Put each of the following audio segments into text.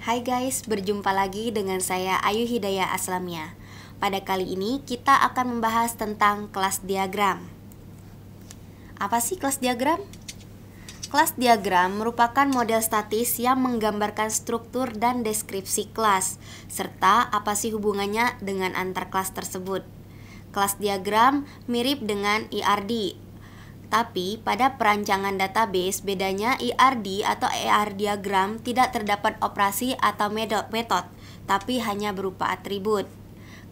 Hai guys, berjumpa lagi dengan saya Ayu Hidayah Aslamia. Pada kali ini kita akan membahas tentang kelas diagram. Apa sih kelas diagram? Kelas diagram merupakan model statis yang menggambarkan struktur dan deskripsi kelas, serta apa sih hubungannya dengan antar kelas tersebut. Kelas diagram mirip dengan IRD tapi pada perancangan database bedanya IRD e atau ER diagram tidak terdapat operasi atau metode, tapi hanya berupa atribut.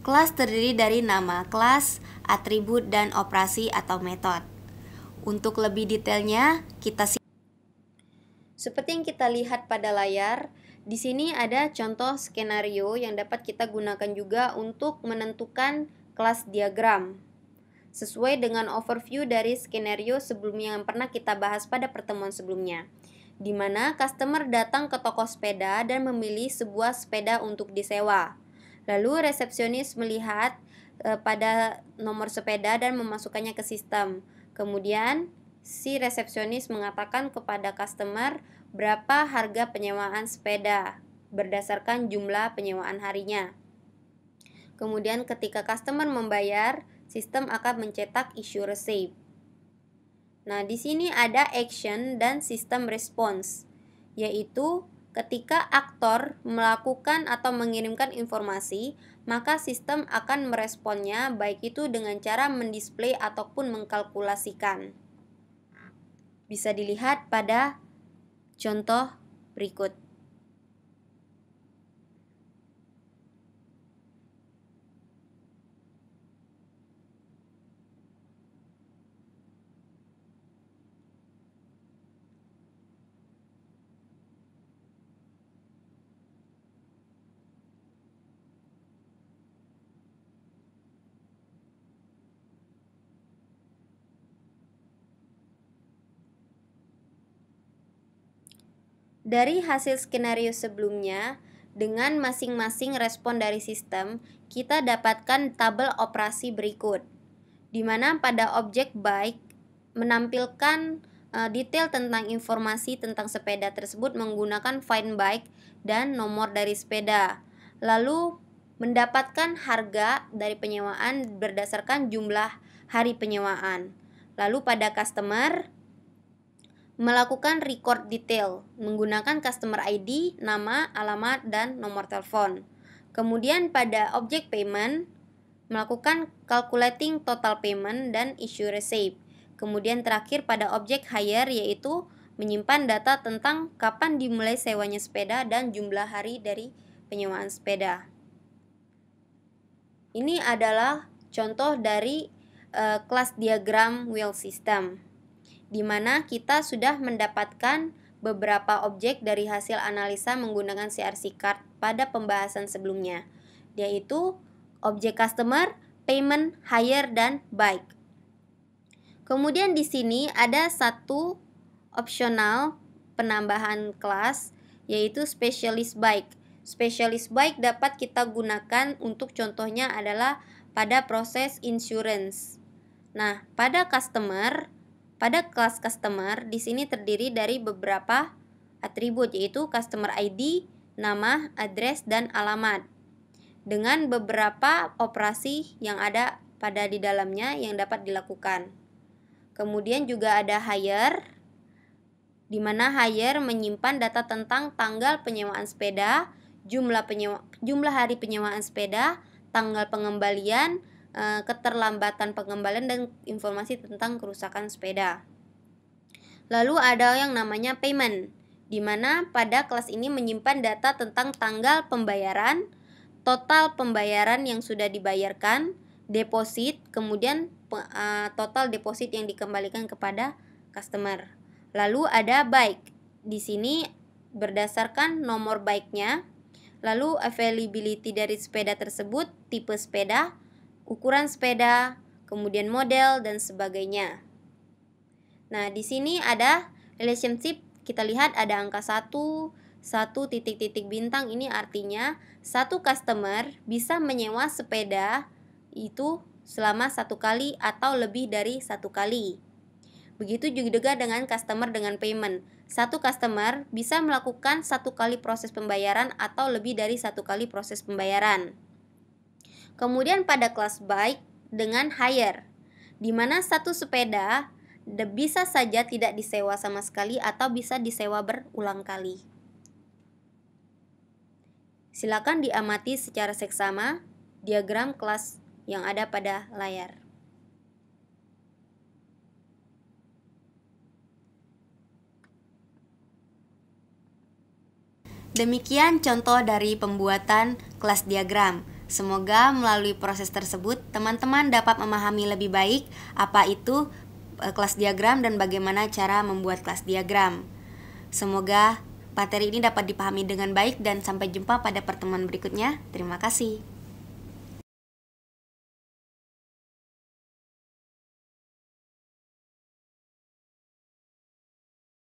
Kelas terdiri dari nama kelas, atribut, dan operasi atau metode. Untuk lebih detailnya, kita Seperti yang kita lihat pada layar, di sini ada contoh skenario yang dapat kita gunakan juga untuk menentukan kelas diagram sesuai dengan overview dari skenario sebelumnya yang pernah kita bahas pada pertemuan sebelumnya, di mana customer datang ke toko sepeda dan memilih sebuah sepeda untuk disewa. Lalu resepsionis melihat e, pada nomor sepeda dan memasukkannya ke sistem. Kemudian si resepsionis mengatakan kepada customer berapa harga penyewaan sepeda berdasarkan jumlah penyewaan harinya. Kemudian ketika customer membayar, sistem akan mencetak isu resep. Nah, di sini ada action dan sistem response, yaitu ketika aktor melakukan atau mengirimkan informasi, maka sistem akan meresponnya baik itu dengan cara mendisplay ataupun mengkalkulasikan. Bisa dilihat pada contoh berikut. Dari hasil skenario sebelumnya, dengan masing-masing respon dari sistem, kita dapatkan tabel operasi berikut, di mana pada objek bike menampilkan eh, detail tentang informasi tentang sepeda tersebut menggunakan find bike dan nomor dari sepeda. Lalu mendapatkan harga dari penyewaan berdasarkan jumlah hari penyewaan. Lalu pada customer melakukan record detail menggunakan customer ID, nama, alamat, dan nomor telepon. Kemudian pada objek payment, melakukan calculating total payment dan issue receipt. Kemudian terakhir pada objek hire yaitu menyimpan data tentang kapan dimulai sewanya sepeda dan jumlah hari dari penyewaan sepeda. Ini adalah contoh dari uh, kelas diagram wheel system di mana kita sudah mendapatkan beberapa objek dari hasil analisa menggunakan CRC card pada pembahasan sebelumnya, yaitu objek customer, payment, hire, dan bike. Kemudian di sini ada satu opsional penambahan kelas yaitu specialist bike. Specialist bike dapat kita gunakan untuk contohnya adalah pada proses insurance. Nah, pada customer pada kelas customer, di sini terdiri dari beberapa atribut yaitu customer ID, nama, address, dan alamat. Dengan beberapa operasi yang ada pada di dalamnya yang dapat dilakukan. Kemudian juga ada hire, di mana hire menyimpan data tentang tanggal penyewaan sepeda, jumlah penyewa, jumlah hari penyewaan sepeda, tanggal pengembalian, Eh, keterlambatan pengembalian dan informasi tentang kerusakan sepeda. Lalu ada yang namanya payment, di mana pada kelas ini menyimpan data tentang tanggal pembayaran, total pembayaran yang sudah dibayarkan, deposit, kemudian eh, total deposit yang dikembalikan kepada customer. Lalu ada bike. Di sini berdasarkan nomor bike-nya, lalu availability dari sepeda tersebut, tipe sepeda, ukuran sepeda, kemudian model dan sebagainya. Nah, di sini ada relationship, kita lihat ada angka 1, satu titik-titik bintang ini artinya satu customer bisa menyewa sepeda itu selama satu kali atau lebih dari satu kali. Begitu juga dengan customer dengan payment. Satu customer bisa melakukan satu kali proses pembayaran atau lebih dari satu kali proses pembayaran. Kemudian pada kelas bike dengan hire, di mana satu sepeda bisa saja tidak disewa sama sekali atau bisa disewa berulang kali. Silakan diamati secara seksama diagram kelas yang ada pada layar. Demikian contoh dari pembuatan kelas diagram. Semoga melalui proses tersebut teman-teman dapat memahami lebih baik apa itu eh, kelas diagram dan bagaimana cara membuat kelas diagram. Semoga materi ini dapat dipahami dengan baik dan sampai jumpa pada pertemuan berikutnya. Terima kasih.